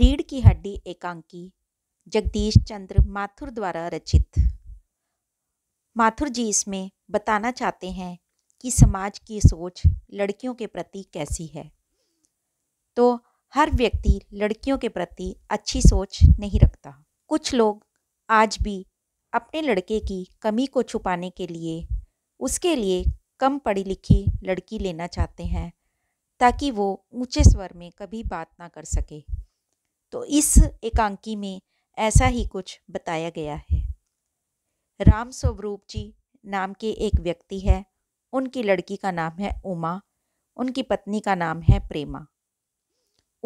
रीढ़ की हड्डी एकांकी जगदीश चंद्र माथुर द्वारा रचित माथुर जी इसमें बताना चाहते हैं कि समाज की सोच लड़कियों के प्रति कैसी है तो हर व्यक्ति लड़कियों के प्रति अच्छी सोच नहीं रखता कुछ लोग आज भी अपने लड़के की कमी को छुपाने के लिए उसके लिए कम पढ़ी लिखी लड़की लेना चाहते हैं ताकि वो ऊंचे स्वर में कभी बात ना कर सके तो इस एकांकी में ऐसा ही कुछ बताया गया है राम स्वरूप जी नाम के एक व्यक्ति है उनकी लड़की का नाम है उमा उनकी पत्नी का नाम है प्रेमा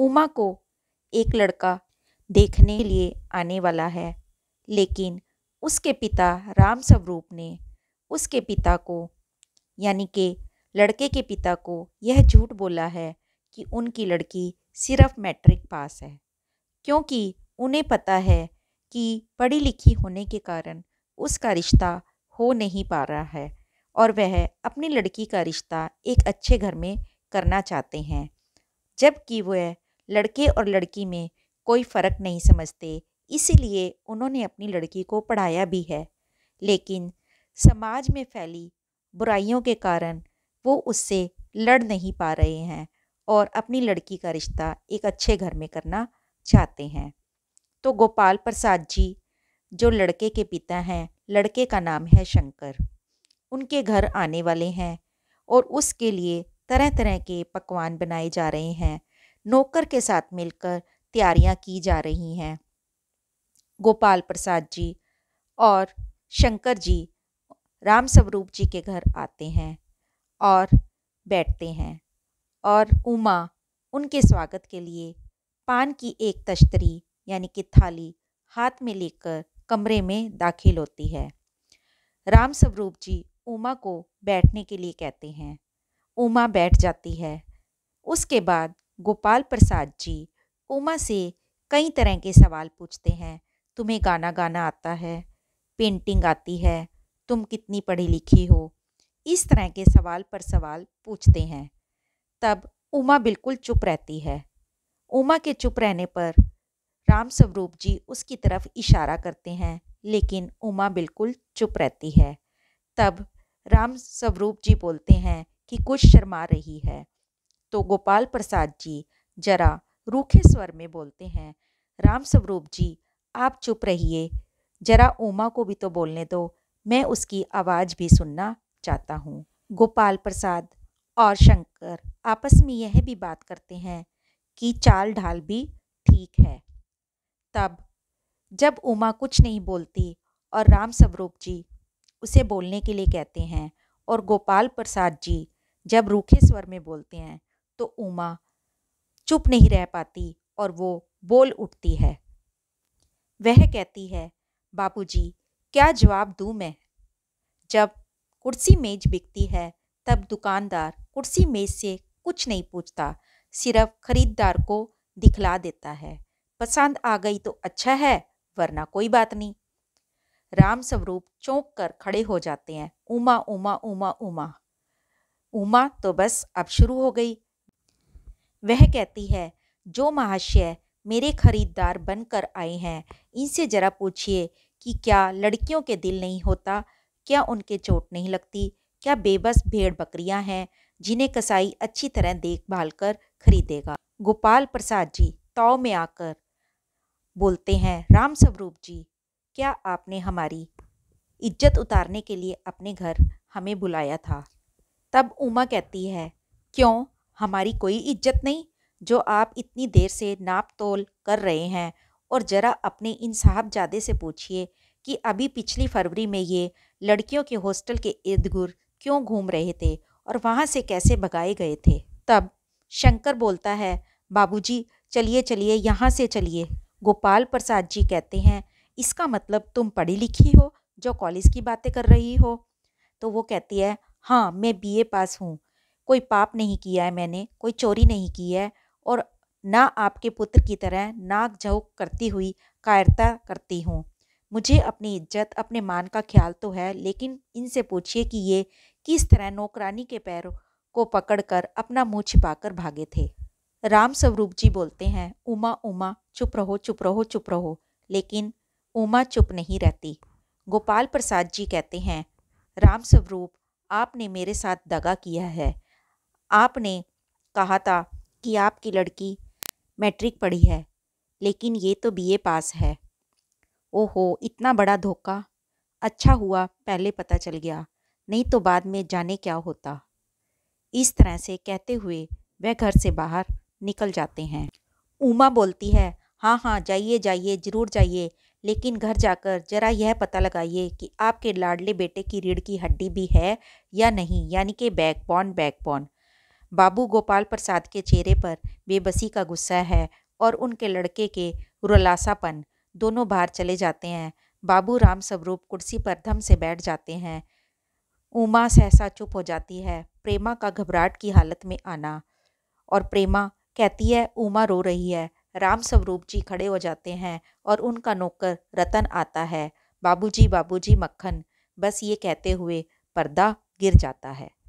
उमा को एक लड़का देखने लिए आने वाला है लेकिन उसके पिता राम स्वरूप ने उसके पिता को यानी कि लड़के के पिता को यह झूठ बोला है कि उनकी लड़की सिर्फ मैट्रिक पास है क्योंकि उन्हें पता है कि पढ़ी लिखी होने के कारण उसका रिश्ता हो नहीं पा रहा है और वह अपनी लड़की का रिश्ता एक अच्छे घर में करना चाहते हैं जबकि वह लड़के और लड़की में कोई फ़र्क नहीं समझते इसीलिए उन्होंने अपनी लड़की को पढ़ाया भी है लेकिन समाज में फैली बुराइयों के कारण वो उससे लड़ नहीं पा रहे हैं और अपनी लड़की का रिश्ता एक अच्छे घर में करना चाहते हैं तो गोपाल प्रसाद जी जो लड़के के पिता हैं लड़के का नाम है शंकर उनके घर आने वाले हैं और उसके लिए तरह तरह के पकवान बनाए जा रहे हैं नौकर के साथ मिलकर तैयारियां की जा रही हैं गोपाल प्रसाद जी और शंकर जी राम स्वरूप जी के घर आते हैं और बैठते हैं और उमा उनके स्वागत के लिए पान की एक तश्तरी यानी कि थाली हाथ में लेकर कमरे में दाखिल होती है राम स्वरूप जी उमा को बैठने के लिए कहते हैं उमा बैठ जाती है उसके बाद गोपाल प्रसाद जी उमा से कई तरह के सवाल पूछते हैं तुम्हें गाना गाना आता है पेंटिंग आती है तुम कितनी पढ़ी लिखी हो इस तरह के सवाल पर सवाल पूछते हैं तब उमा बिल्कुल चुप रहती है उमा के चुप रहने पर राम स्वरूप जी उसकी तरफ इशारा करते हैं लेकिन उमा बिल्कुल चुप रहती है तब राम स्वरूप जी बोलते हैं कि कुछ शर्मा रही है तो गोपाल प्रसाद जी जरा रूखे स्वर में बोलते हैं राम स्वरूप जी आप चुप रहिए जरा उमा को भी तो बोलने दो मैं उसकी आवाज़ भी सुनना चाहता हूँ गोपाल प्रसाद और शंकर आपस में यह भी बात करते हैं की चाल ढाल भी ठीक है तब जब उमा कुछ नहीं बोलती और राम स्वरूप जी उसे बोलने के लिए कहते हैं और गोपाल प्रसाद जी जब रूखे स्वर में बोलते हैं तो उमा चुप नहीं रह पाती और वो बोल उठती है वह कहती है बाबूजी क्या जवाब दूं मैं जब कुर्सी मेज बिकती है तब दुकानदार कुर्सी मेज से कुछ नहीं पूछता सिर्फ खरीदार को दिखला देता है पसंद आ गई तो अच्छा है वरना कोई बात नहीं राम स्वरूप चौंक कर खड़े हो जाते हैं उमा उमा उमा उमा उमा तो बस अब शुरू हो गई वह कहती है जो महाशय मेरे खरीदार बनकर आए हैं इनसे जरा पूछिए कि क्या लड़कियों के दिल नहीं होता क्या उनके चोट नहीं लगती क्या बेबस भेड़ बकरियां हैं जिन्हें कसाई अच्छी तरह देखभाल कर खरीदेगा गोपाल प्रसाद जी ताव में आकर बोलते हैं राम स्वरूप जी क्या आपने हमारी इज्जत उतारने के लिए अपने घर हमें बुलाया था तब उमा कहती है क्यों हमारी कोई इज्जत नहीं जो आप इतनी देर से नाप तोल कर रहे हैं और ज़रा अपने इन साहबजादे से पूछिए कि अभी पिछली फरवरी में ये लड़कियों के हॉस्टल के इर्द गिर्द क्यों घूम रहे थे और वहाँ से कैसे भगाए गए थे तब शंकर बोलता है बाबूजी चलिए चलिए यहाँ से चलिए गोपाल प्रसाद जी कहते हैं इसका मतलब तुम पढ़ी लिखी हो जो कॉलेज की बातें कर रही हो तो वो कहती है हाँ मैं बीए पास हूँ कोई पाप नहीं किया है मैंने कोई चोरी नहीं की है और ना आपके पुत्र की तरह नाक झोंक करती हुई कायरता करती हूँ मुझे अपनी इज्जत अपने मान का ख्याल तो है लेकिन इनसे पूछिए कि ये किस तरह नौकरानी के पैरों को पकड़कर अपना मुँह छिपाकर भागे थे राम स्वरूप जी बोलते हैं उमा उमा चुप रहो चुप रहो चुप रहो लेकिन उमा चुप नहीं रहती गोपाल प्रसाद जी कहते हैं राम स्वरूप आपने मेरे साथ दगा किया है आपने कहा था कि आपकी लड़की मैट्रिक पढ़ी है लेकिन ये तो बीए पास है ओहो इतना बड़ा धोखा अच्छा हुआ पहले पता चल गया नहीं तो बाद में जाने क्या होता इस तरह से कहते हुए वह घर से बाहर निकल जाते हैं उमा बोलती है हाँ हाँ जाइए जाइए ज़रूर जाइए लेकिन घर जाकर जरा यह पता लगाइए कि आपके लाडले बेटे की रीढ़ की हड्डी भी है या नहीं यानी कि बैकबोन बैकबोन बाबू गोपाल प्रसाद के चेहरे पर बेबसी का गुस्सा है और उनके लड़के के रुलासापन दोनों बाहर चले जाते हैं बाबू राम स्वरूप कुर्सी पर धम से बैठ जाते हैं उमा सहसा चुप हो जाती है प्रेमा का घबराहट की हालत में आना और प्रेमा कहती है उमा रो रही है राम स्वरूप जी खड़े हो जाते हैं और उनका नौकर रतन आता है बाबूजी बाबूजी मक्खन बस ये कहते हुए पर्दा गिर जाता है